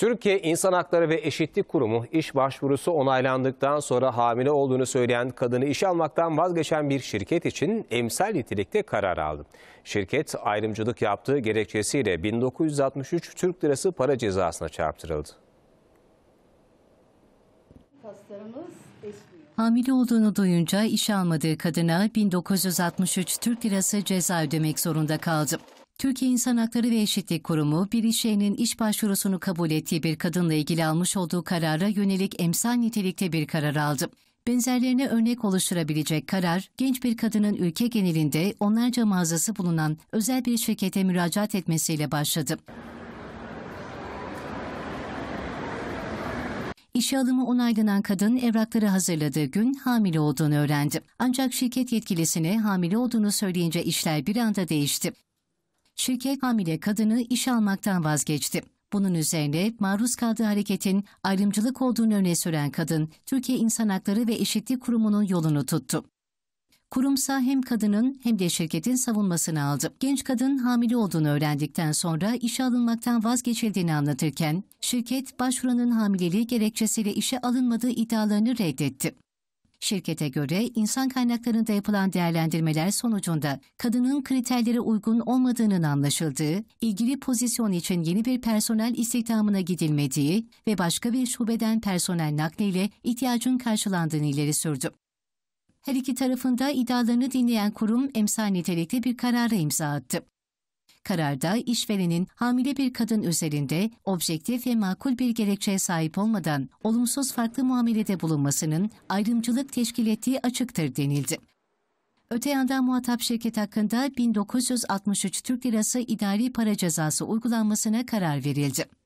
Türkiye İnsan Hakları ve Eşitlik Kurumu iş başvurusu onaylandıktan sonra hamile olduğunu söyleyen kadını işe almaktan vazgeçen bir şirket için emsal nitelikte karar aldı. Şirket ayrımcılık yaptığı gerekçesiyle 1963 Türk Lirası para cezasına çarptırıldı. Hamile olduğunu duyunca iş almadığı kadına 1963 Türk Lirası ceza ödemek zorunda kaldı. Türkiye İnsan Hakları ve Eşitlik Kurumu, bir işçinin iş başvurusunu kabul ettiği bir kadınla ilgili almış olduğu karara yönelik emsal nitelikte bir karar aldı. Benzerlerine örnek oluşturabilecek karar, genç bir kadının ülke genelinde onlarca mağazası bulunan özel bir şirkete müracaat etmesiyle başladı. İşe alımı onaylanan kadın evrakları hazırladığı gün hamile olduğunu öğrendi. Ancak şirket yetkilisine hamile olduğunu söyleyince işler bir anda değişti şirket hamile kadını iş almaktan vazgeçti. Bunun üzerine maruz kaldığı hareketin ayrımcılık olduğunu öne süren kadın, Türkiye İnsan Hakları ve Eşitlik Kurumu'nun yolunu tuttu. Kurumsa hem kadının hem de şirketin savunmasını aldı. Genç kadın hamile olduğunu öğrendikten sonra işe alınmaktan vazgeçildiğini anlatırken, şirket başvuranın hamileliği gerekçesiyle işe alınmadığı iddialarını reddetti. Şirkete göre insan kaynaklarında yapılan değerlendirmeler sonucunda kadının kriterlere uygun olmadığının anlaşıldığı, ilgili pozisyon için yeni bir personel istihdamına gidilmediği ve başka bir şubeden personel nakliyle ihtiyacın karşılandığını ileri sürdü. Her iki tarafında iddialarını dinleyen kurum emsal nitelikli bir karara imza attı. Kararda işverenin hamile bir kadın üzerinde objektif ve makul bir gerekçeye sahip olmadan olumsuz farklı muamelede bulunmasının ayrımcılık teşkil ettiği açıktır denildi. Öte yandan muhatap şirket hakkında 1963 Türk Lirası idari para cezası uygulanmasına karar verildi.